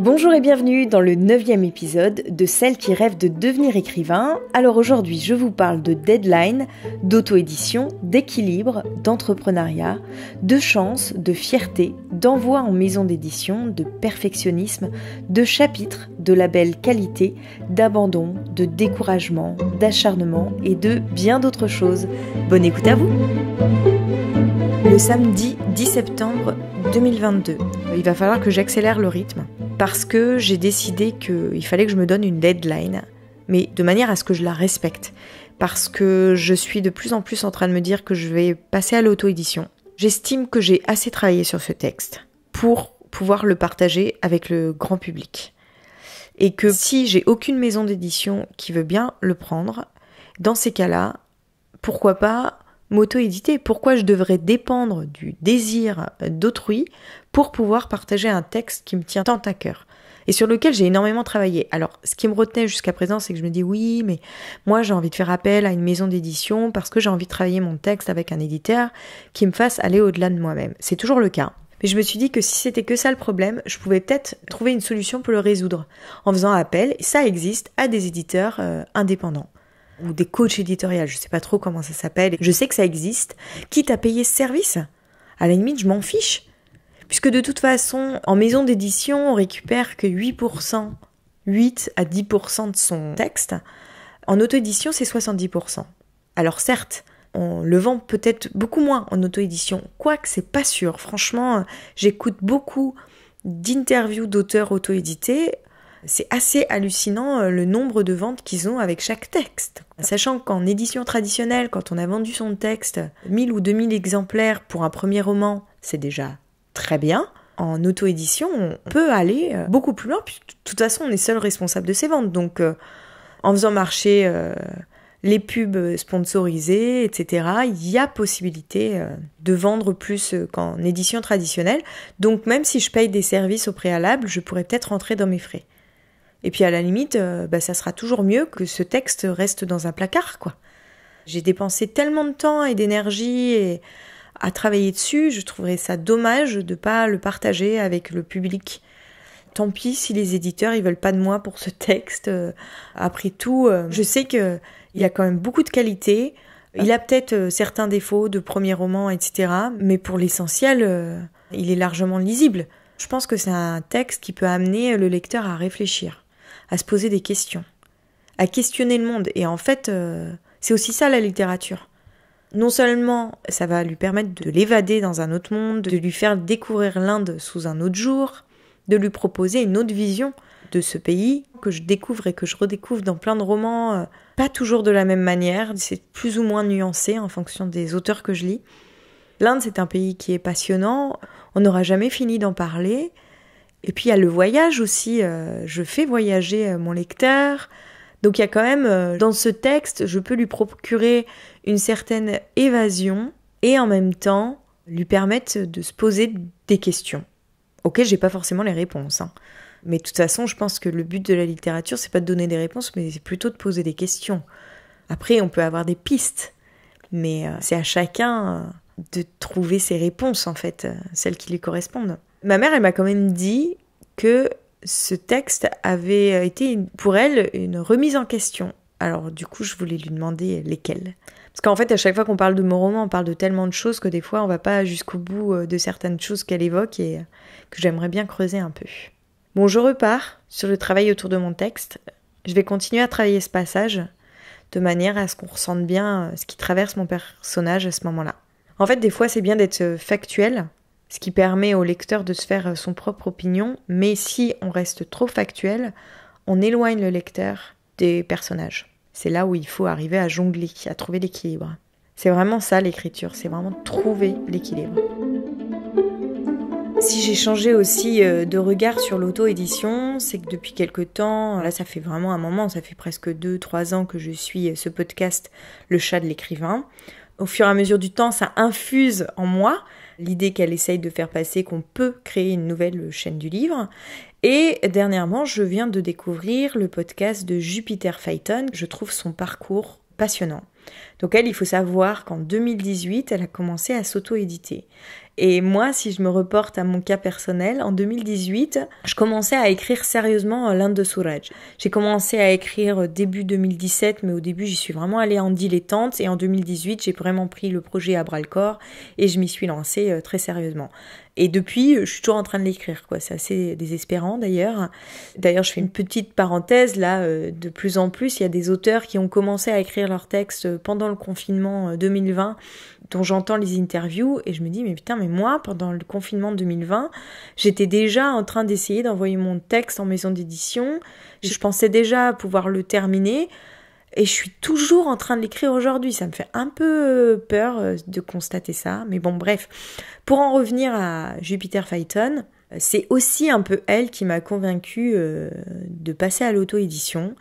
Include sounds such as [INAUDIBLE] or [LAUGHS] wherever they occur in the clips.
Bonjour et bienvenue dans le neuvième épisode de Celle qui rêve de devenir écrivain. Alors aujourd'hui je vous parle de deadline, d'auto-édition, d'équilibre, d'entrepreneuriat, de chance, de fierté, d'envoi en maison d'édition, de perfectionnisme, de chapitre, de label qualité, d'abandon, de découragement, d'acharnement et de bien d'autres choses. Bonne écoute à vous Le samedi 10 septembre 2022. Il va falloir que j'accélère le rythme parce que j'ai décidé qu'il fallait que je me donne une deadline, mais de manière à ce que je la respecte. Parce que je suis de plus en plus en train de me dire que je vais passer à l'auto-édition. J'estime que j'ai assez travaillé sur ce texte pour pouvoir le partager avec le grand public. Et que si j'ai aucune maison d'édition qui veut bien le prendre, dans ces cas-là, pourquoi pas m'auto-éditer Pourquoi je devrais dépendre du désir d'autrui pour pouvoir partager un texte qui me tient tant à cœur et sur lequel j'ai énormément travaillé. Alors, ce qui me retenait jusqu'à présent, c'est que je me dis oui, mais moi j'ai envie de faire appel à une maison d'édition parce que j'ai envie de travailler mon texte avec un éditeur qui me fasse aller au-delà de moi-même. C'est toujours le cas. Mais je me suis dit que si c'était que ça le problème, je pouvais peut-être trouver une solution pour le résoudre en faisant appel, et ça existe, à des éditeurs euh, indépendants ou des coachs éditoriaux, je sais pas trop comment ça s'appelle. Je sais que ça existe, quitte à payer ce service. À la limite, je m'en fiche. Puisque de toute façon, en maison d'édition, on récupère que 8%, 8 à 10% de son texte. En auto-édition, c'est 70%. Alors certes, on le vend peut-être beaucoup moins en auto-édition, quoique c'est pas sûr. Franchement, j'écoute beaucoup d'interviews d'auteurs auto-édités c'est assez hallucinant euh, le nombre de ventes qu'ils ont avec chaque texte. Sachant qu'en édition traditionnelle, quand on a vendu son texte 1000 ou 2000 exemplaires pour un premier roman, c'est déjà très bien. En auto-édition, on peut aller euh, beaucoup plus loin, de toute façon, on est seul responsable de ses ventes. Donc, euh, en faisant marcher les pubs sponsorisées, etc., il y a possibilité de vendre plus qu'en édition traditionnelle. Donc, même si je paye des services au préalable, je pourrais peut-être rentrer dans mes frais. Et puis à la limite, euh, bah, ça sera toujours mieux que ce texte reste dans un placard, quoi. J'ai dépensé tellement de temps et d'énergie à travailler dessus, je trouverais ça dommage de pas le partager avec le public. Tant pis si les éditeurs ils veulent pas de moi pour ce texte. Euh, après tout, euh, je sais que il a quand même beaucoup de qualités. Il a peut-être certains défauts de premier roman, etc. Mais pour l'essentiel, il est largement lisible. Je pense que c'est un texte qui peut amener le lecteur à réfléchir à se poser des questions, à questionner le monde. Et en fait, euh, c'est aussi ça la littérature. Non seulement ça va lui permettre de l'évader dans un autre monde, de lui faire découvrir l'Inde sous un autre jour, de lui proposer une autre vision de ce pays que je découvre et que je redécouvre dans plein de romans, euh, pas toujours de la même manière, c'est plus ou moins nuancé en fonction des auteurs que je lis. L'Inde, c'est un pays qui est passionnant, on n'aura jamais fini d'en parler, et puis il y a le voyage aussi, euh, je fais voyager euh, mon lecteur. Donc il y a quand même, euh, dans ce texte, je peux lui procurer une certaine évasion et en même temps lui permettre de se poser des questions. Ok, j'ai pas forcément les réponses. Hein. Mais de toute façon, je pense que le but de la littérature, c'est pas de donner des réponses, mais c'est plutôt de poser des questions. Après, on peut avoir des pistes, mais c'est à chacun de trouver ses réponses, en fait, celles qui lui correspondent. Ma mère, elle m'a quand même dit que ce texte avait euh, été pour elle une remise en question. Alors du coup, je voulais lui demander lesquelles. Parce qu'en fait, à chaque fois qu'on parle de mon roman, on parle de tellement de choses que des fois, on va pas jusqu'au bout euh, de certaines choses qu'elle évoque et euh, que j'aimerais bien creuser un peu. Bon, je repars sur le travail autour de mon texte. Je vais continuer à travailler ce passage de manière à ce qu'on ressente bien ce qui traverse mon personnage à ce moment-là. En fait, des fois, c'est bien d'être factuel ce qui permet au lecteur de se faire euh, son propre opinion, mais si on reste trop factuel, on éloigne le lecteur des personnages. C'est là où il faut arriver à jongler, à trouver l'équilibre. C'est vraiment ça l'écriture, c'est vraiment trouver l'équilibre. Si j'ai changé aussi euh, de regard sur l'auto-édition, c'est que depuis quelques temps, là ça fait vraiment un moment, ça fait presque deux, trois ans que je suis euh, ce podcast Le chat de l'écrivain. Au fur et à mesure du temps, ça infuse en moi l'idée qu'elle essaye de faire passer qu'on peut créer une nouvelle chaîne du livre. Et dernièrement, je viens de découvrir le podcast de Jupiter Phaeton. Je trouve son parcours passionnant. Donc elle, il faut savoir qu'en 2018, elle a commencé à s'auto-éditer. Et moi, si je me reporte à mon cas personnel, en 2018, je commençais à écrire sérieusement euh, l'Inde de Souraj. J'ai commencé à écrire euh, début 2017, mais au début, j'y suis vraiment allée en dilettante. Et en 2018, j'ai vraiment pris le projet à bras le corps et je m'y suis lancée euh, très sérieusement. Et depuis, je suis toujours en train de l'écrire, quoi. C'est assez désespérant d'ailleurs. D'ailleurs, je fais une petite parenthèse là. De plus en plus, il y a des auteurs qui ont commencé à écrire leurs textes pendant le confinement 2020 dont j'entends les interviews et je me dis mais putain mais moi pendant le confinement 2020 j'étais déjà en train d'essayer d'envoyer mon texte en maison d'édition je pensais déjà pouvoir le terminer et je suis toujours en train de l'écrire aujourd'hui ça me fait un peu euh, peur euh, de constater ça mais bon bref pour en revenir à Jupiter Phaeton c'est aussi un peu elle qui m'a convaincue euh, de passer à l'auto-édition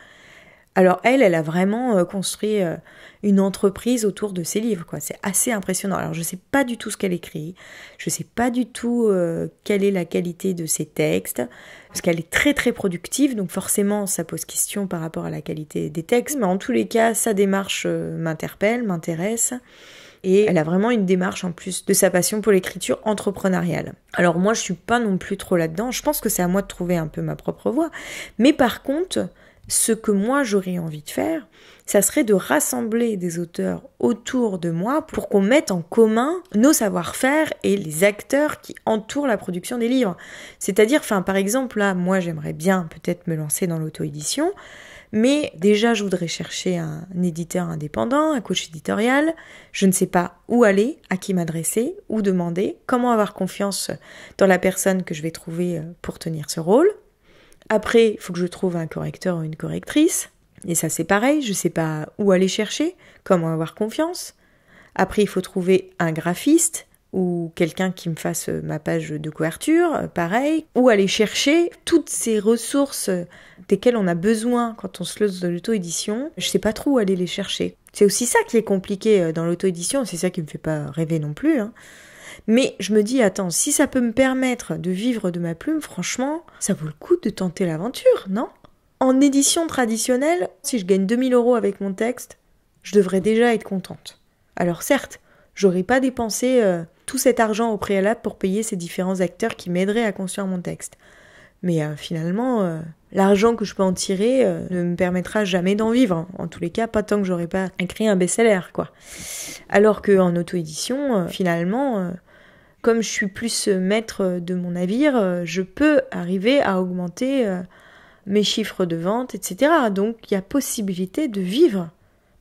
alors elle, elle a vraiment euh, construit euh, une entreprise autour de ses livres, quoi. C'est assez impressionnant. Alors je ne sais pas du tout ce qu'elle écrit, je ne sais pas du tout euh, quelle est la qualité de ses textes, parce qu'elle est très très productive, donc forcément ça pose question par rapport à la qualité des textes. Mais en tous les cas, sa démarche m'interpelle, m'intéresse. Et elle a vraiment une démarche en plus de sa passion pour l'écriture entrepreneuriale. Alors moi, je suis pas non plus trop là-dedans. Je pense que c'est à moi de trouver un peu ma propre voie. Mais par contre, ce que moi j'aurais envie de faire, ça serait de rassembler des auteurs autour de moi pour qu'on mette en commun nos savoir-faire et les acteurs qui entourent la production des livres. C'est-à-dire, par exemple, là, moi j'aimerais bien peut-être me lancer dans l'auto-édition, mais déjà je voudrais chercher un éditeur indépendant, un coach éditorial, je ne sais pas où aller, à qui m'adresser, où demander, comment avoir confiance dans la personne que je vais trouver euh, pour tenir ce rôle. Après, il faut que je trouve un correcteur ou une correctrice. Et ça, c'est pareil, je ne sais pas où aller chercher, comment avoir confiance. Après, il faut trouver un graphiste ou quelqu'un qui me fasse ma page de couverture, pareil, ou aller chercher toutes ces ressources desquelles on a besoin quand on se lance dans l'auto-édition. Je sais pas trop où aller les chercher. C'est aussi ça qui est compliqué euh, dans l'auto-édition, c'est ça qui me fait pas rêver non plus. Hein. Mais je me dis, attends, si ça peut me permettre de vivre de ma plume, franchement, ça vaut le coup de tenter l'aventure, non En édition traditionnelle, si je gagne 2000 euros avec mon texte, je devrais déjà être contente. Alors certes, j'aurais pas dépensé euh, tout cet argent au préalable pour payer ces différents acteurs qui m'aideraient à construire mon texte. Mais euh, finalement, euh, l'argent que je peux en tirer euh, ne me permettra jamais d'en vivre. En tous les cas, pas tant que j'aurai pas écrit un best-seller, quoi. Alors qu'en auto-édition, euh, finalement, euh, comme je suis plus maître de mon navire, je peux arriver à augmenter mes chiffres de vente, etc. Donc il y a possibilité de vivre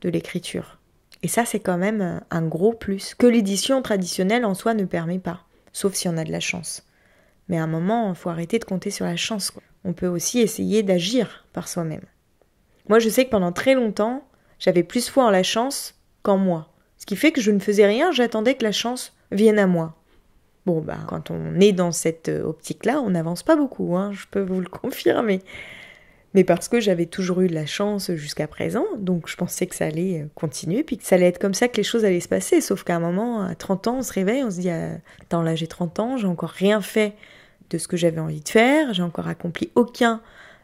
de l'écriture. Et ça, c'est quand même un gros plus que l'édition traditionnelle en soi ne permet pas, sauf si on a de la chance. Mais à un moment, il faut arrêter de compter sur la chance. Quoi on peut aussi essayer d'agir par soi-même. Moi, je sais que pendant très longtemps, j'avais plus foi en la chance qu'en moi. Ce qui fait que je ne faisais rien, j'attendais que la chance vienne à moi. Bon, bah, quand on est dans cette euh, optique-là, on n'avance pas beaucoup, hein, je peux vous le [LAUGHS] confirmer. Mais parce que j'avais toujours eu de la chance jusqu'à présent, donc je pensais que ça allait euh, continuer, puis que ça allait être comme ça que les choses allaient se passer. Sauf qu'à un moment, à 30 ans, on se réveille, on se dit euh, Attends, là j'ai 30 ans, j'ai encore rien fait de ce que j'avais envie de faire. J'ai encore accompli aucun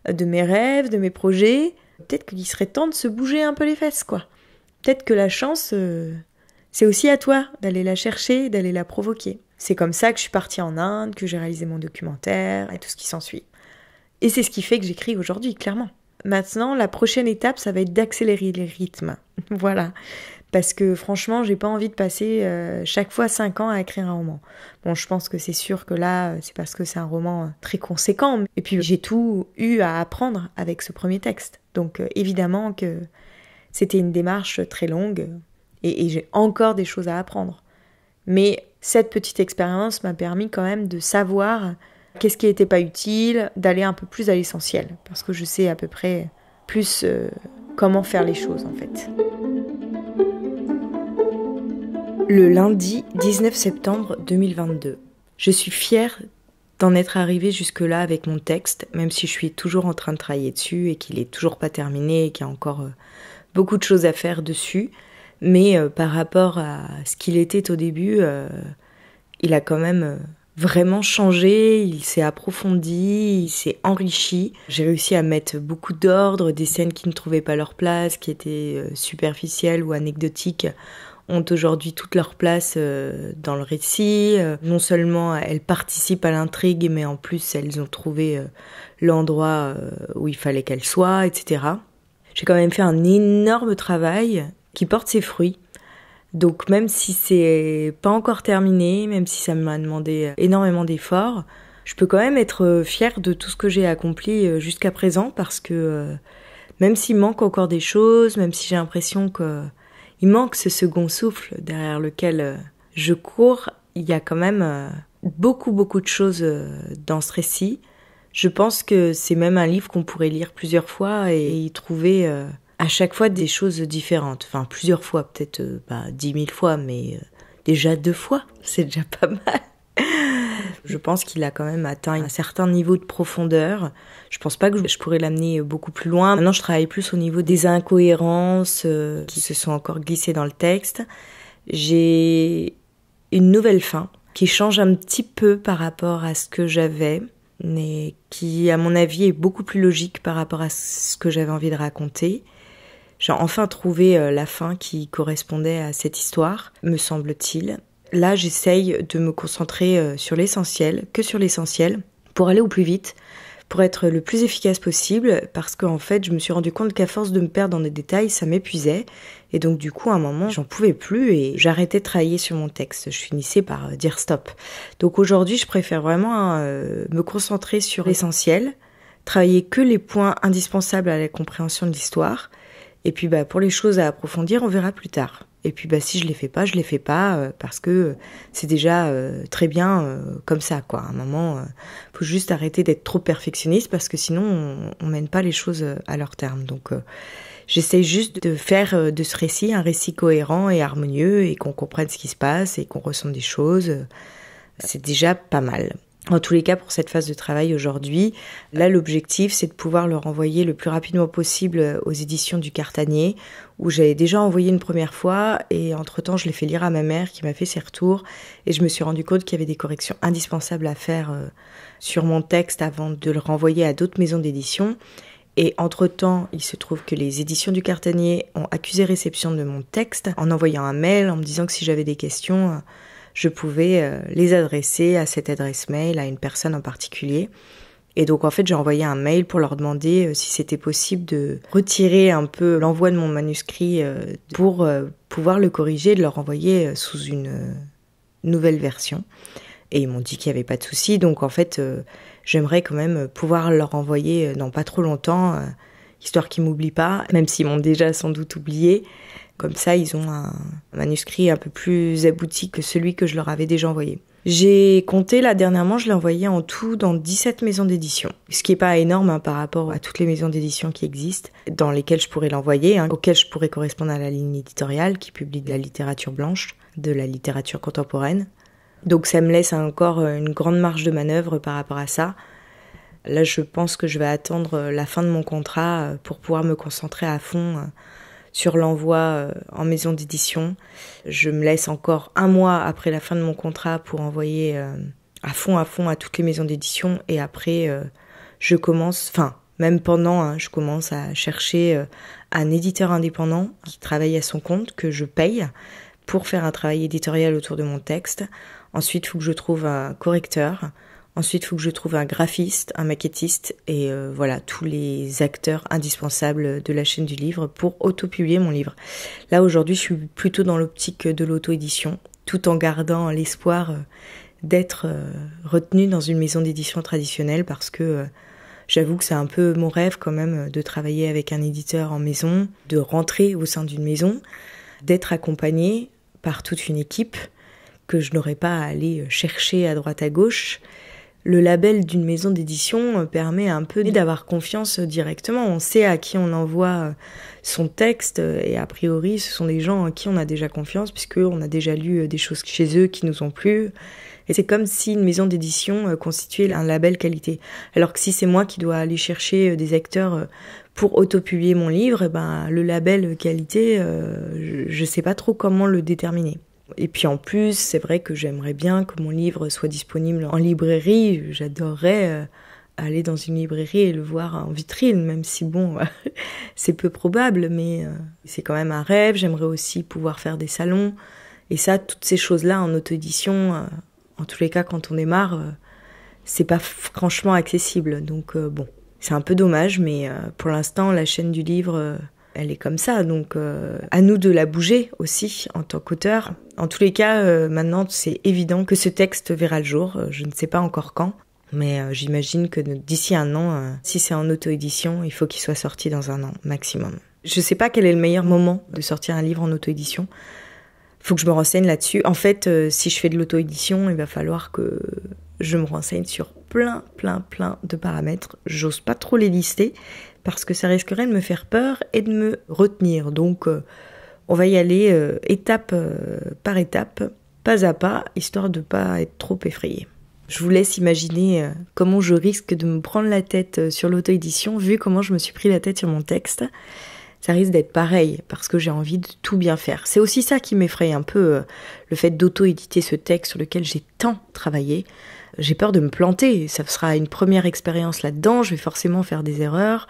de mes rêves, de mes projets. Peut-être qu'il serait temps de se bouger un peu les fesses, quoi. Peut-être que la chance, euh, c'est aussi à toi d'aller la chercher, d'aller la provoquer. C'est comme ça que je suis partie en Inde, que j'ai réalisé mon documentaire et tout ce qui s'ensuit. Et c'est ce qui fait que j'écris aujourd'hui, clairement. Maintenant, la prochaine étape, ça va être d'accélérer les rythmes. [LAUGHS] voilà parce que franchement, j'ai pas envie de passer euh, chaque fois cinq ans à écrire un roman. Bon, je pense que c'est sûr que là, euh, c'est parce que c'est un roman euh, très conséquent. Et puis, j'ai tout eu à apprendre avec ce premier texte. Donc, évidemment que c'était une démarche très longue et, j'ai encore des choses à apprendre. Mais cette petite expérience m'a permis quand même de savoir qu'est-ce qui n'était pas utile, d'aller un peu plus à l'essentiel, parce que je sais à peu près plus comment faire les choses en fait le lundi 19 septembre 2022. Je suis fière d'en être arrivée jusque-là avec mon texte, même si je suis toujours en train de travailler dessus et qu'il est toujours pas terminé et qu'il y a encore euh, beaucoup de choses à faire dessus. Mais euh, par rapport à ce qu'il était au début, euh, il a quand même vraiment changé, il s'est approfondi, il s'est enrichi. J'ai réussi à mettre beaucoup d'ordre, des scènes qui ne trouvaient pas leur place, qui étaient superficielles ou anecdotiques ont aujourd'hui toute leur place euh, dans le récit. Euh, non seulement elles participent à l'intrigue, mais en plus elles ont trouvé euh, l'endroit où il fallait qu'elles soient, etc. J'ai quand même fait un énorme travail qui porte ses fruits. Donc même si c'est pas encore terminé, même si ça m'a demandé énormément d'efforts, je peux quand même être fière de tout ce que j'ai accompli jusqu'à présent parce que même s'il manque encore des choses, même si j'ai l'impression que il manque ce second souffle derrière lequel euh, je cours. Il y a quand même euh, beaucoup, beaucoup de choses euh, dans ce récit. Je pense que c'est même un livre qu'on pourrait lire plusieurs fois et y trouver à chaque fois des choses différentes. Enfin, plusieurs fois, peut-être pas dix mille fois, mais déjà deux fois, c'est déjà pas [LAUGHS] mal. Je pense qu'il a quand même atteint un certain niveau de profondeur. Je pense pas que je pourrais l'amener beaucoup plus loin. Maintenant, je travaille plus au niveau des incohérences euh, qui se sont encore glissées dans le texte. J'ai une nouvelle fin qui change un petit peu par rapport à ce que j'avais, mais qui, à mon avis, est beaucoup plus logique par rapport à ce que j'avais envie de raconter. J'ai enfin trouvé euh, la fin qui correspondait à cette histoire, me semble-t-il. Là, j'essaye de me concentrer euh, sur l'essentiel, que sur l'essentiel, pour aller au plus vite, pour être le plus efficace possible, parce qu'en fait, je me suis rendu compte qu'à force de me perdre dans les détails, ça m'épuisait. Et donc, du coup, à un moment, j'en pouvais plus et j'arrêtais de travailler sur mon texte. Je finissais par euh, dire stop. Donc aujourd'hui, je préfère vraiment euh, me concentrer sur l'essentiel, travailler que les points indispensables à la compréhension de l'histoire. Et puis, bah, pour les choses à approfondir, on verra plus tard. Et puis bah si je les fais pas, je les fais pas euh, parce que euh, c'est déjà euh, très bien comme ça quoi. À un moment, faut juste arrêter d'être trop perfectionniste parce que sinon on, mène pas les choses à leur terme. Donc j'essaie juste de faire de ce récit un récit cohérent et harmonieux et qu'on comprenne ce qui se passe et qu'on ressente des choses. C'est déjà pas mal. En tous les cas, pour cette phase de travail aujourd'hui, là, l'objectif, c'est de pouvoir le renvoyer le plus rapidement possible aux éditions du Cartanier où j'avais déjà envoyé une première fois et entre-temps je l'ai fait lire à ma mère qui m'a fait ses retours et je me suis rendu compte qu'il y avait des corrections indispensables à faire euh, sur mon texte avant de le renvoyer à d'autres maisons d'édition. Et entre-temps, il se trouve que les éditions du Cartanier ont accusé réception de mon texte en envoyant un mail en me disant que si j'avais des questions, euh, je pouvais euh, les adresser à cette adresse mail, à une personne en particulier. Et donc en fait j'ai envoyé un mail pour leur demander euh, si c'était possible de retirer un peu l'envoi de mon manuscrit euh, pour euh, pouvoir le corriger de leur envoyer sous une nouvelle version. Et ils m'ont dit qu'il n'y avait pas de souci. Donc en fait j'aimerais quand même pouvoir leur envoyer dans pas trop longtemps histoire qu'ils m'oublient pas, même s'ils m'ont déjà sans doute oublié. Comme ça, ils ont un manuscrit un peu plus abouti que celui que je leur avais déjà envoyé. J'ai compté, là dernièrement, je l'ai envoyé en tout dans 17 maisons d'édition, ce qui n'est pas énorme hein, par rapport à toutes les maisons d'édition qui existent, dans lesquelles je pourrais l'envoyer, hein, auxquelles je pourrais correspondre à la ligne éditoriale qui publie de la littérature blanche, de la littérature contemporaine. Donc ça me laisse encore euh, une grande marge de manœuvre par rapport à ça. Là, je pense que je vais attendre euh, la fin de mon contrat euh, pour pouvoir me concentrer à fond hein, sur l'envoi euh, en maison d'édition. Je me laisse encore un mois après la fin de mon contrat pour envoyer euh, à fond, à fond à toutes les maisons d'édition. Et après, euh, je commence, enfin, même pendant, hein, je commence à chercher un éditeur indépendant qui travaille à son compte, que je paye pour faire un travail éditorial autour de mon texte. Ensuite, il faut que je trouve un correcteur. Ensuite, il faut que je trouve un graphiste, un maquettiste et euh, voilà tous les acteurs indispensables de la chaîne du livre pour autopublier mon livre. Là aujourd'hui, je suis plutôt dans l'optique de l'auto-édition, tout en gardant l'espoir euh, d'être euh, retenue dans une maison d'édition traditionnelle parce que J'avoue que c'est un peu mon rêve quand même de travailler avec un éditeur en maison, de rentrer au sein d'une maison, d'être accompagné par toute une équipe que je n'aurais pas à aller chercher à droite à gauche le label d'une maison d'édition euh, permet un peu d'avoir confiance euh, directement. On sait à qui on envoie euh, son texte et a priori ce sont des gens en qui on a déjà confiance puisqu'on a déjà lu des choses chez eux qui nous ont plu. Et c'est comme si une maison d'édition constituait un label qualité. Alors que si c'est moi qui dois aller chercher des acteurs pour autopublier mon livre, eh ben, le label qualité, je ne sais pas trop comment le déterminer. Et puis en plus, c'est vrai que j'aimerais bien que mon livre soit disponible en librairie. J'adorerais euh, aller dans une librairie et le voir en vitrine, même si bon, [LAUGHS] c'est peu probable, mais euh, c'est quand même un rêve. J'aimerais aussi pouvoir faire des salons. Et ça, toutes ces choses-là en auto-édition, euh, en tous les cas, quand on est démarre, c'est pas franchement accessible. Donc bon, c'est un peu dommage, mais pour l'instant, la chaîne du livre elle est comme ça. Donc, euh, à nous de la bouger aussi en tant qu'auteur. En tous les cas, euh, maintenant, c'est évident que ce texte verra le jour. Euh, je ne sais pas encore quand. Mais j'imagine que d'ici un an, si c'est en auto-édition, il faut qu'il soit sorti dans un an maximum. Je ne sais pas quel est le meilleur moment de sortir un livre en auto-édition. Faut que je me renseigne là-dessus. En fait, si je fais de l'auto-édition, il va falloir que je me renseigne sur plein, plein, plein de paramètres. J'ose pas trop les lister, parce que ça risquerait de me faire peur et de me retenir. Donc euh, on va y aller euh, étape euh, par étape, pas à pas, histoire de ne pas être trop effrayé. Je vous laisse imaginer comment je risque de me prendre la tête sur l'auto-édition vu comment je me suis pris la tête sur mon texte. Ça risque d'être pareil parce que j'ai envie de tout bien faire. C'est aussi ça qui m'effraie un peu le fait d'auto-éditer ce texte sur lequel j'ai tant travaillé j'ai peur de me planter. Ça sera une première expérience là-dedans, je vais forcément faire des erreurs.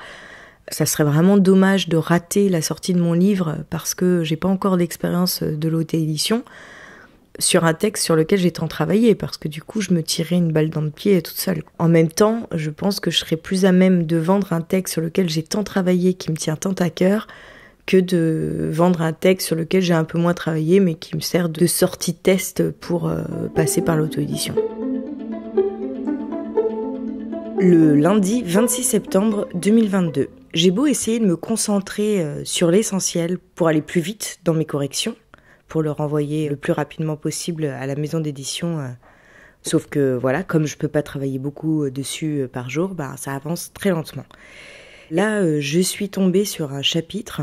Ça serait vraiment dommage de rater la sortie de mon livre parce que j'ai pas encore d'expérience de l'auto-édition sur un texte sur lequel j'ai tant travaillé parce que du coup je me tirais une balle dans le pied toute seule. En même temps, je pense que je serais plus à même de vendre un texte sur lequel j'ai tant travaillé qui me tient tant à cœur que de vendre un texte sur lequel j'ai un peu moins travaillé mais qui me sert de sortie test pour euh, passer par l'auto-édition le lundi 26 septembre 2022. J'ai beau essayer de me concentrer euh, sur l'essentiel pour aller plus vite dans mes corrections, pour le renvoyer le plus rapidement possible à la maison d'édition. Euh, sauf que voilà, comme je peux pas travailler beaucoup euh, dessus par jour, bah, ça avance très lentement. Là, je suis tombée sur un chapitre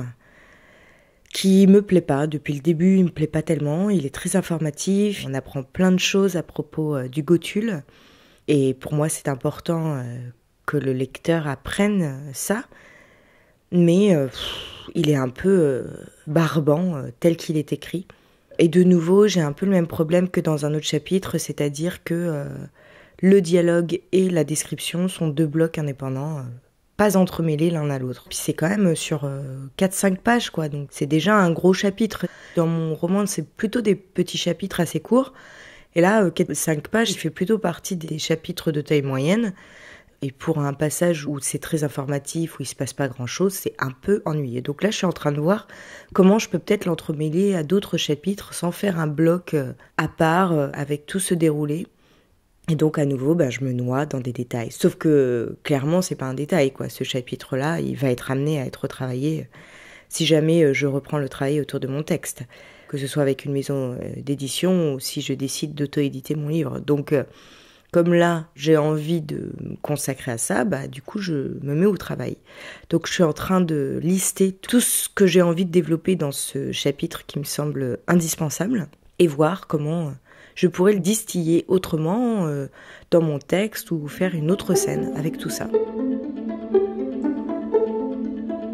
qui me plaît pas. Depuis le début, il me plaît pas tellement. Il est très informatif. On apprend plein de choses à propos du Gotul. Et pour moi, c'est important euh, que le lecteur apprenne euh, ça, mais euh, il est un peu barbant tel qu'il est écrit. Et de nouveau, j'ai un peu le même problème que dans un autre chapitre, c'est-à-dire que le dialogue et la description sont deux blocs indépendants pas entremêlés l'un à l'autre. Puis c'est quand même sur 4-5 pages, quoi. Donc c'est déjà un gros chapitre. Dans mon roman, c'est plutôt des petits chapitres assez courts. Et là, 5 euh, pages, il fait plutôt partie des chapitres de taille moyenne. Et pour un passage où c'est très informatif, où il ne se passe pas grand chose, c'est un peu ennuyé. Donc là, je suis en train de voir comment je peux peut-être l'entremêler à d'autres chapitres sans faire un bloc euh, à part euh, avec tout ce déroulé. Et donc à nouveau, bah, je me noie dans des détails. Sauf que clairement, c'est pas un détail quoi. Ce chapitre-là, il va être amené à être retravaillé si jamais je reprends le travail autour de mon texte que ce soit avec une maison euh, d'édition ou si je décide d'auto-éditer mon livre. Donc, euh, comme là, j'ai envie de me consacrer à ça, bah, du coup, je me mets au travail. Donc, je suis en train de lister tout ce que j'ai envie de développer dans ce chapitre qui me semble indispensable et voir comment euh, je pourrais le distiller autrement dans mon texte ou faire une autre scène avec tout ça.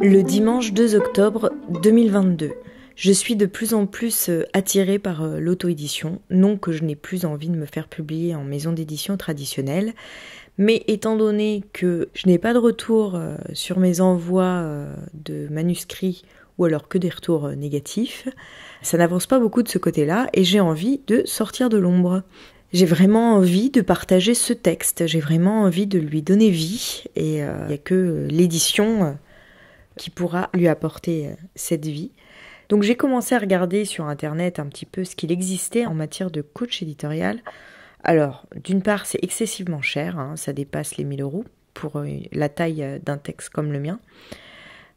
Le dimanche 2 octobre 2022. Je suis de plus en plus euh, attirée par euh, l'auto-édition, non que je n'ai plus envie de me faire publier en maison d'édition traditionnelle, mais étant donné que je n'ai pas de retour euh, sur mes envois de manuscrits ou alors que des retours négatifs, ça n'avance pas beaucoup de ce côté-là et j'ai envie de sortir de l'ombre. J'ai vraiment envie de partager ce texte, j'ai vraiment envie de lui donner vie et il n'y a que l'édition qui pourra lui apporter cette vie. Donc j'ai commencé à regarder sur Internet un petit peu ce qu'il existait en matière de coach éditorial. Alors, d'une part, c'est excessivement cher, hein, ça dépasse les 1000 euros pour euh, la taille euh, d'un texte comme le mien.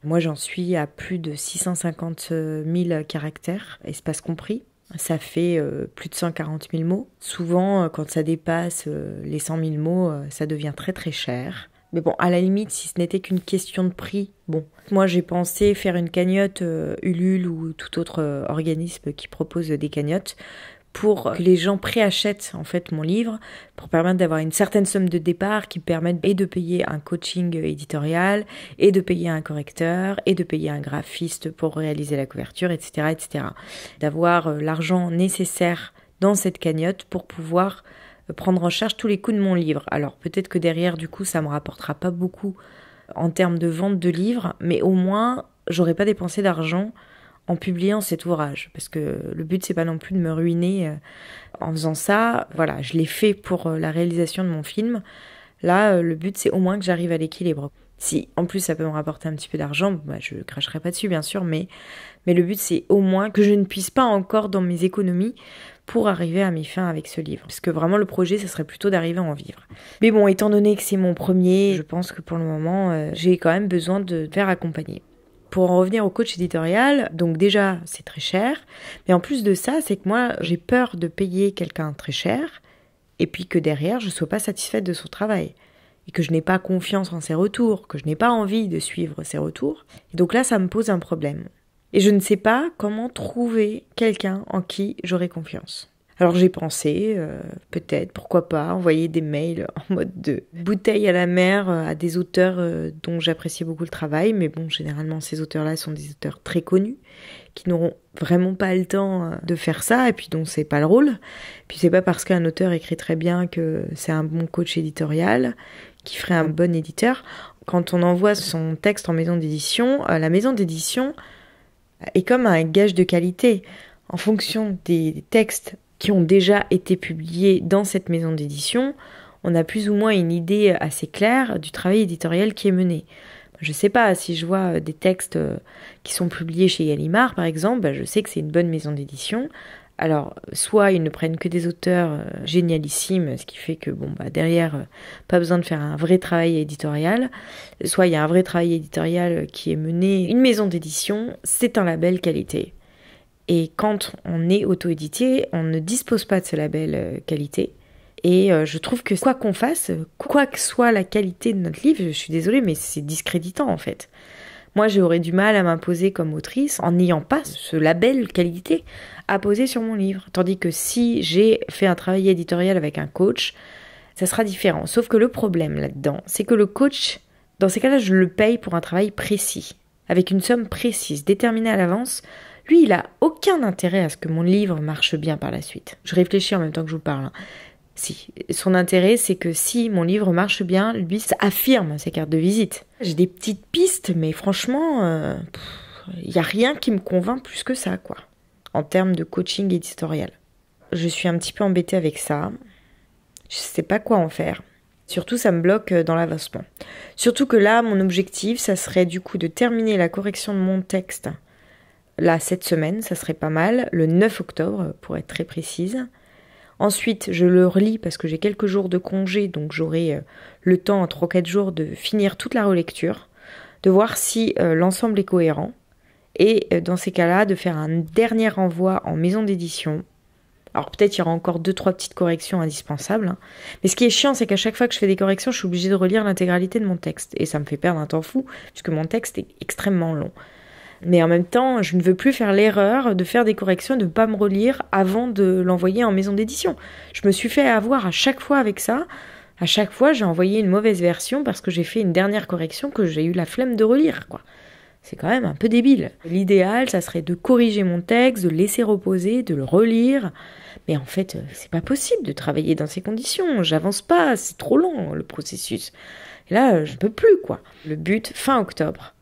Moi, j'en suis à plus de 650 000 caractères, espace compris. Ça fait euh, plus de 140 000 mots. Souvent, quand ça dépasse les 100 000 mots, ça devient très très cher. Mais bon, à la limite, si ce n'était qu'une question de prix, bon. Moi, j'ai pensé faire une cagnotte euh, Ulule ou tout autre euh, organisme qui propose des cagnottes pour que les gens préachètent en fait mon livre, pour permettre d'avoir une certaine somme de départ qui permette et de payer un coaching éditorial, et de payer un correcteur, et de payer un graphiste pour réaliser la couverture, etc. etc. D'avoir euh, l'argent nécessaire dans cette cagnotte pour pouvoir euh, prendre en charge tous les coûts de mon livre. Alors peut-être que derrière, du coup, ça me rapportera pas beaucoup en termes de vente de livres, mais au moins, j'aurais pas dépensé d'argent en publiant cet ouvrage. Parce que le but, c'est pas non plus de me ruiner euh, en faisant ça. Voilà, je l'ai fait pour euh, la réalisation de mon film. Là, le but, c'est au moins que j'arrive à l'équilibre. Si en plus ça peut me rapporter un petit peu d'argent, bah, je cracherai pas dessus, bien sûr, mais, mais le but, c'est au moins que je ne puisse pas encore dans mes économies pour arriver à mes fins avec ce livre. Parce que vraiment le projet, ça serait plutôt d'arriver à en vivre. Mais bon, étant donné que c'est mon premier, je pense que pour le moment, euh, j'ai quand même besoin de faire accompagner. Pour en revenir au coach éditorial, donc déjà c'est très cher, mais en plus de ça, c'est que moi j'ai peur de payer quelqu'un très cher et puis que derrière je ne sois pas satisfaite de son travail et que je n'ai pas confiance en ses retours, que je n'ai pas envie de suivre ses retours. Et donc là, ça me pose un problème. Et je ne sais pas comment trouver quelqu'un en qui j'aurai confiance. Alors j'ai pensé, euh, peut-être, pourquoi pas, envoyer des mails en mode de bouteille à la mer euh, à des auteurs euh, dont j'appréciais beaucoup le travail, mais bon, généralement ces auteurs-là sont des auteurs très connus, qui n'auront vraiment pas le temps de faire ça, et puis dont c'est pas le rôle. Puis c'est pas parce qu'un auteur écrit très bien que c'est un bon coach éditorial, qui ferait un bon éditeur. Quand on envoie son texte en maison d'édition, la maison d'édition et comme un gage de qualité en fonction des textes qui ont déjà été publiés dans cette maison d'édition, on a plus ou moins une idée assez claire du travail éditorial qui est mené. Je ne sais pas, si je vois euh, des textes euh, qui sont publiés chez Gallimard, par exemple, ben, je sais que c'est une bonne maison d'édition, alors, soit ils ne prennent que des auteurs euh, génialissimes, ce qui fait que, bon, bah, derrière, euh, pas besoin de faire un vrai travail éditorial. Soit il y a un vrai travail éditorial euh, qui est mené. Une maison d'édition, c'est un label qualité. Et quand on est auto-édité, on ne dispose pas de ce label qualité. Et je trouve que quoi qu'on fasse, quoi que soit la qualité de notre livre, je suis désolée, mais c'est discréditant en fait. Moi, j'aurais du mal à m'imposer comme autrice en n'ayant pas ce label qualité à poser sur mon livre. Tandis que si j'ai fait un travail éditorial avec un coach, ça sera différent. Sauf que le problème là-dedans, c'est que le coach, dans ces cas-là, je le paye pour un travail précis, avec une somme précise, déterminée à l'avance. Lui, il a aucun intérêt à ce que mon livre marche bien par la suite. Je réfléchis en même temps que je vous parle. Hein. Si, son intérêt, c'est que si mon livre marche bien, lui, ça affirme ses cartes de visite. J'ai des petites pistes, mais franchement, il euh, n'y a rien qui me convainc plus que ça, quoi, en termes de coaching éditorial. Je suis un petit peu embêtée avec ça. Je ne sais pas quoi en faire. Surtout, ça me bloque euh, dans l'avancement. Surtout que là, mon objectif, ça serait du coup de terminer la correction de mon texte. Là, cette semaine, ça serait pas mal, le 9 octobre, pour être très précise. Ensuite, je le relis parce que j'ai quelques jours de congé, donc j'aurai euh, le temps en 3-4 jours de finir toute la relecture, de voir si euh, l'ensemble est cohérent, et euh, dans ces cas-là, de faire un dernier renvoi en maison d'édition. Alors peut-être il y aura encore 2-3 petites corrections indispensables, hein. mais ce qui est chiant, c'est qu'à chaque fois que je fais des corrections, je suis obligée de relire l'intégralité de mon texte, et ça me fait perdre un temps fou, puisque mon texte est extrêmement long. Mais en même temps, je ne veux plus faire l'erreur de faire des corrections, de ne pas me relire avant de l'envoyer en maison d'édition. Je me suis fait avoir à chaque fois avec ça. À chaque fois, j'ai envoyé une mauvaise version parce que j'ai fait une dernière correction que j'ai eu la flemme de relire, quoi. C'est quand même un peu débile. L'idéal, ça serait de corriger mon texte, de le laisser reposer, de le relire. Mais en fait, euh, c'est pas possible de travailler dans ces conditions. J'avance pas, c'est trop long le processus. là, euh, je ne peux plus, quoi. Le but, fin octobre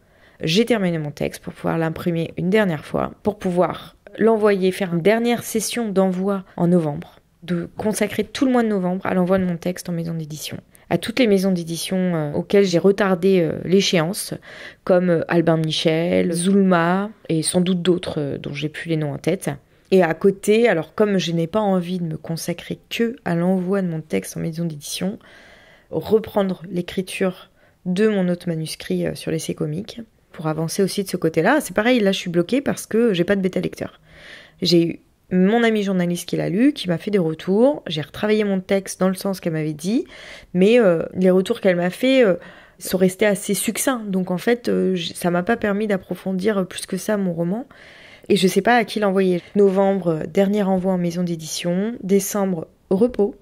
j'ai terminé mon texte pour pouvoir l'imprimer une dernière fois, pour pouvoir l'envoyer, faire une dernière session d'envoi en novembre, de consacrer tout le mois de novembre à l'envoi de mon texte en maison d'édition à toutes les maisons d'édition euh, auxquelles j'ai retardé euh, l'échéance, comme euh, Albin Michel, Zulma et sans doute d'autres dont j'ai plus les noms en tête. Et à côté, alors comme je n'ai pas envie de me consacrer que à l'envoi de mon texte en maison d'édition, reprendre l'écriture de mon autre manuscrit sur l'essai comique pour avancer aussi de ce côté-là. C'est pareil, là je suis bloquée parce que j'ai pas de bêta lecteur. J'ai eu mon ami journaliste qui l'a lu, qui m'a fait des retours. J'ai retravaillé mon texte dans le sens qu'elle m'avait dit, mais euh, les retours qu'elle m'a fait euh, sont restés assez succincts. Donc en fait, ça euh, ça m'a pas permis d'approfondir plus que ça mon roman. Et je sais pas à qui l'envoyer. Novembre, dernier envoi en maison d'édition. Décembre, repos.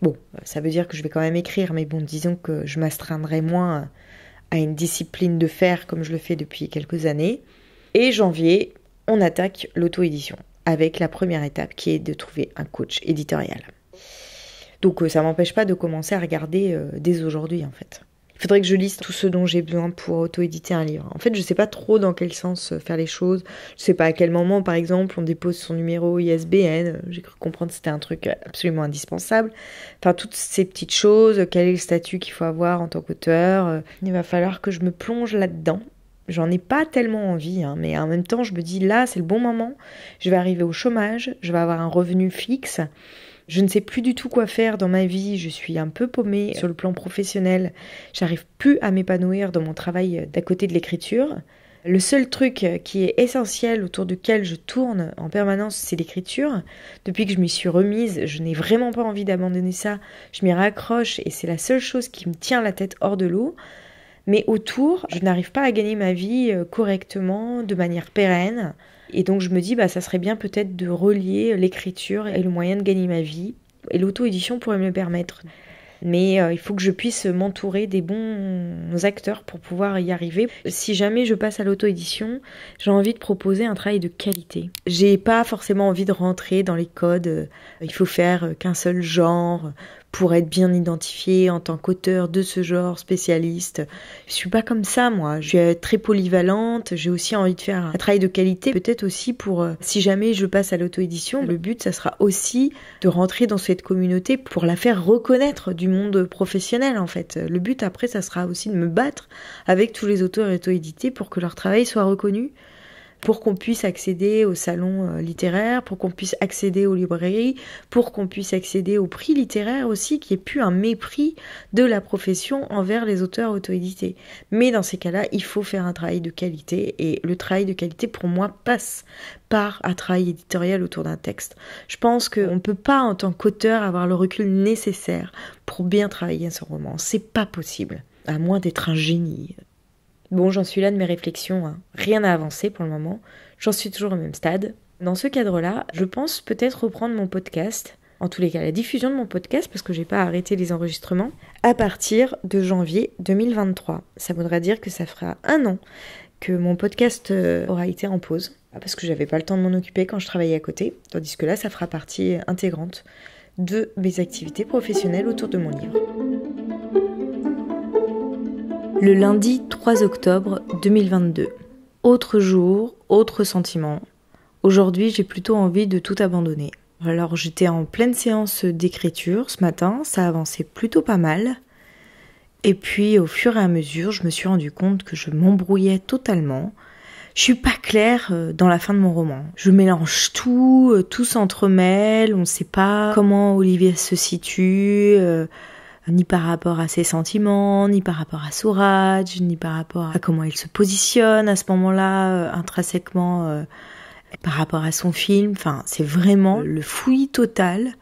Bon, ça veut dire que je vais quand même écrire, mais bon, disons que je m'astreindrai moins à une discipline de fer comme je le fais depuis quelques années. Et janvier, on attaque l'auto-édition avec la première étape qui est de trouver un coach éditorial. Donc euh, ça m'empêche pas de commencer à regarder euh, dès aujourd'hui en fait. Il faudrait que je liste tout ce dont j'ai besoin pour auto-éditer un livre. En fait, je ne sais pas trop dans quel sens euh, faire les choses. Je ne sais pas à quel moment, par exemple, on dépose son numéro ISBN. Euh, j'ai cru comprendre que c'était un truc euh, absolument indispensable. Enfin, toutes ces petites choses, quel est le statut qu'il faut avoir en tant qu'auteur. Il va falloir que je me plonge là-dedans j'en ai pas tellement envie, hein, mais en même temps, je me dis là, c'est le bon moment. Je vais arriver au chômage, je vais avoir un revenu fixe, je ne sais plus du tout quoi faire dans ma vie, je suis un peu paumée sur le plan professionnel, j'arrive plus à m'épanouir dans mon travail euh, d'à côté de l'écriture. Le seul truc euh, qui est essentiel autour duquel je tourne en permanence, c'est l'écriture. Depuis que je m'y suis remise, je n'ai vraiment pas envie d'abandonner ça. Je m'y raccroche et c'est la seule chose qui me tient la tête hors de l'eau. Mais autour, je n'arrive pas à gagner ma vie euh, correctement, de manière pérenne. Et donc je me dis, bah, ça serait bien peut-être de relier l'écriture et le moyen de gagner ma vie. Et l'auto-édition pourrait me le permettre. Mais euh, il faut que je puisse m'entourer des bons acteurs pour pouvoir y arriver. Si jamais je passe à l'auto-édition, j'ai envie de proposer un travail de qualité. J'ai pas forcément envie de rentrer dans les codes, euh, il faut faire euh, qu'un seul genre, pour être bien identifié en tant qu'auteur de ce genre spécialiste. Je suis pas comme ça moi, je suis euh, très polyvalente, j'ai aussi envie de faire un travail de qualité, peut-être aussi pour euh, si jamais je passe à l'auto-édition, le but ça sera aussi de rentrer dans cette communauté pour la faire reconnaître du monde professionnel en fait. Le but après ça sera aussi de me battre avec tous les auteurs auto-édités pour que leur travail soit reconnu pour qu'on puisse accéder aux salons euh, littéraires, pour qu'on puisse accéder aux librairies, pour qu'on puisse accéder au prix littéraires aussi, qu'il n'y ait plus un mépris de la profession envers les auteurs auto-édités. Mais dans ces cas-là, il faut faire un travail de qualité et le travail de qualité pour moi passe par un travail éditorial autour d'un texte. Je pense qu'on ne peut pas en tant qu'auteur avoir le recul nécessaire pour bien travailler son roman. C'est pas possible à moins d'être un génie. Bon, j'en suis là de mes réflexions, hein. rien à avancer pour le moment, j'en suis toujours au même stade. Dans ce cadre-là, je pense peut-être reprendre mon podcast, en tous les cas la diffusion de mon podcast, parce que j'ai pas arrêté les enregistrements, à partir de janvier 2023. Ça voudra dire que ça fera un an que mon podcast euh, aura été en pause, ah, parce que j'avais pas le temps de m'en occuper quand je travaillais à côté, tandis que là, ça fera partie intégrante de mes activités professionnelles autour de mon livre le lundi 3 octobre 2022. Autre jour, autre sentiment. Aujourd'hui, j'ai plutôt envie de tout abandonner. Alors, j'étais en pleine séance d'écriture ce matin, ça avançait plutôt pas mal. Et puis, au fur et à mesure, je me suis rendu compte que je m'embrouillais totalement. Je suis pas claire euh, dans la fin de mon roman. Je mélange tout, euh, tout s'entremêle, on ne sait pas comment Olivier se situe. Euh, ni par rapport à ses sentiments, ni par rapport à Souraj, ni par rapport à comment il se positionne à ce moment-là, euh, intrinsèquement, euh, par rapport à son film. Enfin, c'est vraiment le fouillis total.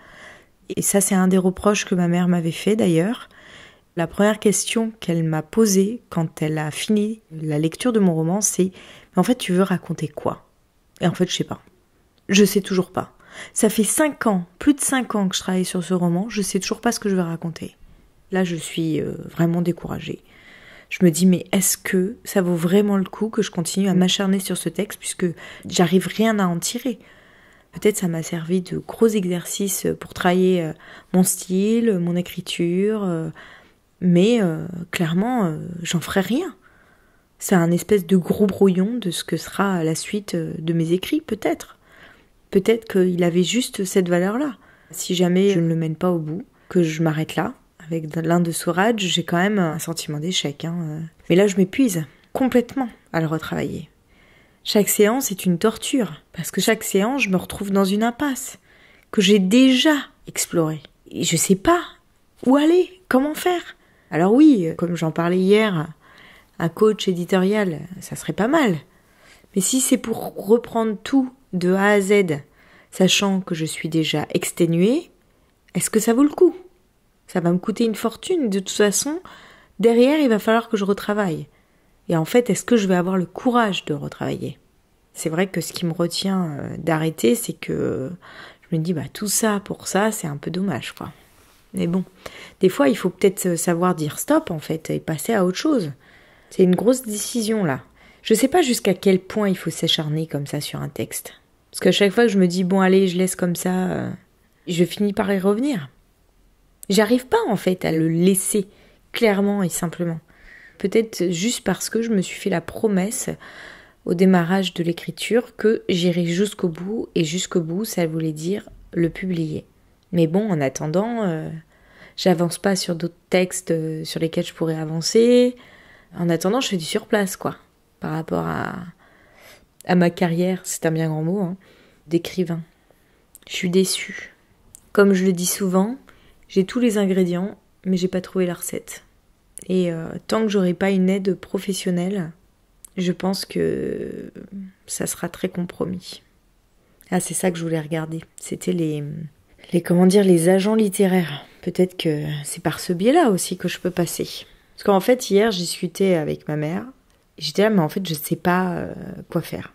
Et ça, c'est un des reproches que ma mère m'avait fait d'ailleurs. La première question qu'elle m'a posée quand elle a fini la lecture de mon roman, c'est En fait, tu veux raconter quoi Et en fait, je sais pas. Je sais toujours pas. Ça fait cinq ans, plus de cinq ans que je travaille sur ce roman, je sais toujours pas ce que je veux raconter. Là, je suis euh, vraiment découragée. Je me dis, mais est-ce que ça vaut vraiment le coup que je continue à mm. m'acharner sur ce texte puisque j'arrive rien à en tirer Peut-être ça m'a servi de gros exercices pour travailler euh, mon style, mon écriture, euh, mais clairement, j'en ferai rien. C'est un espèce de gros brouillon de ce que sera la suite de mes écrits, peut-être. Peut-être qu'il avait juste cette valeur-là. Si jamais je ne le mène pas au bout, que je m'arrête là, avec l'un de Souradj, j'ai quand même un sentiment d'échec. Hein, euh. Mais là, je m'épuise complètement à le retravailler. Chaque séance est une torture, parce que chaque séance, je me retrouve dans une impasse que j'ai déjà explorée. Et je sais pas où aller, comment faire. Alors oui, comme j'en parlais hier, un coach éditorial, ça serait pas mal. Mais si c'est pour reprendre tout de A à Z, sachant que je suis déjà exténuée, est-ce que ça vaut le coup ça va me coûter une fortune. De toute façon, derrière, il va falloir que je retravaille. Et en fait, est-ce que je vais avoir le courage de retravailler C'est vrai que ce qui me retient euh, d'arrêter, c'est que je me dis, bah, tout ça pour ça, c'est un peu dommage, quoi. Mais bon, des fois, il faut peut-être euh, savoir dire stop, en fait, et passer à autre chose. C'est une grosse décision, là. Je ne sais pas jusqu'à quel point il faut s'acharner comme ça sur un texte. Parce qu'à chaque fois que je me dis, bon, allez, je laisse comme ça, euh, je finis par y revenir. J'arrive pas en fait à le laisser clairement et simplement. Peut-être juste parce que je me suis fait la promesse au démarrage de l'écriture que j'irai jusqu'au bout et jusqu'au bout ça voulait dire le publier. Mais bon, en attendant, euh, j'avance pas sur d'autres textes euh, sur lesquels je pourrais avancer. En attendant, je fais du surplace quoi, par rapport à, à ma carrière, c'est un bien grand mot, hein, d'écrivain. Je suis déçue. Comme je le dis souvent, j'ai tous les ingrédients, mais j'ai pas trouvé la recette. Et euh, tant que j'aurai pas une aide professionnelle, je pense que ça sera très compromis. Ah, c'est ça que je voulais regarder. C'était les, les comment dire, les agents littéraires. Peut-être que c'est par ce biais-là aussi que je peux passer. Parce qu'en fait, hier, j'ai discuté avec ma mère. J'étais là, mais en fait, je ne sais pas euh, quoi faire.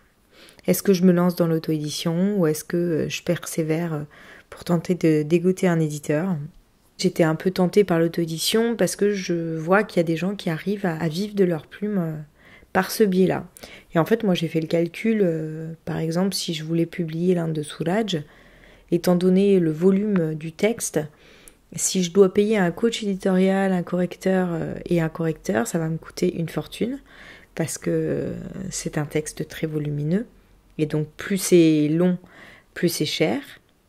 Est-ce que je me lance dans l'auto-édition ou est-ce que euh, je persévère pour tenter de dégoter un éditeur J'étais un peu tentée par l'auto-édition parce que je vois qu'il y a des gens qui arrivent à, vivre de leur plume euh, par ce biais-là. Et en fait, moi, j'ai fait le calcul, euh, par exemple, si je voulais publier l'un de Soulage, étant donné le volume euh, du texte, si je dois payer un coach éditorial, un correcteur et un correcteur, ça va me coûter une fortune parce que c'est un texte très volumineux. Et donc plus c'est long, plus c'est cher.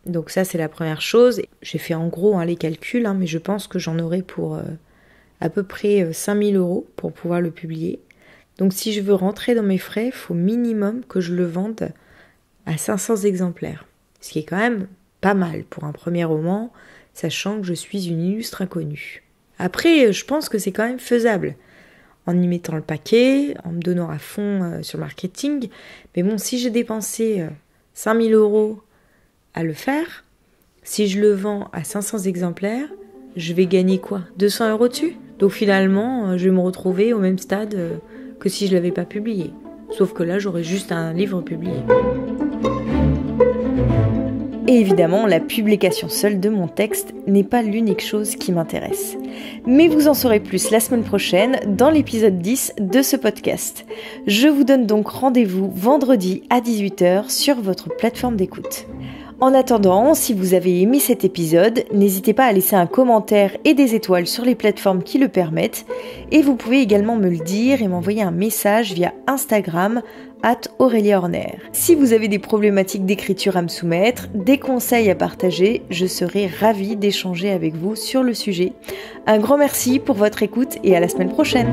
Donc ça, c'est la première chose. J'ai fait en gros hein, les calculs, hein, mais je pense que j'en aurai pour euh, à peu près 5000 euh, euros pour pouvoir le publier. Donc si je veux rentrer dans mes frais, il faut minimum que je le vende à 500 exemplaires. Ce qui est quand même pas mal pour un premier roman, sachant que je suis une illustre inconnue. Après, euh, je pense que c'est quand même faisable en y mettant le paquet, en me donnant à fond sur le marketing. Mais bon, si j'ai dépensé 5000 euros à le faire, si je le vends à 500 exemplaires, je vais gagner quoi 200 euros dessus Donc finalement, euh, je vais me retrouver au même stade euh, que si je l'avais pas publié. Sauf que là, j'aurais juste un livre publié. Et évidemment, la publication seule de mon texte n'est pas l'unique chose qui m'intéresse. Mais vous en saurez plus la semaine prochaine dans l'épisode 10 de ce podcast. Je vous donne donc rendez-vous vendredi à 18h sur votre plateforme d'écoute. En attendant, si vous avez aimé cet épisode, n'hésitez pas à laisser un commentaire et des étoiles sur les plateformes qui le permettent. Et vous pouvez également me le dire et m'envoyer un message via Instagram at Aurélie Horner. Si vous avez des problématiques d'écriture à me soumettre, des conseils à partager, je serai ravie d'échanger avec vous sur le sujet. Un grand merci pour votre écoute et à la semaine prochaine.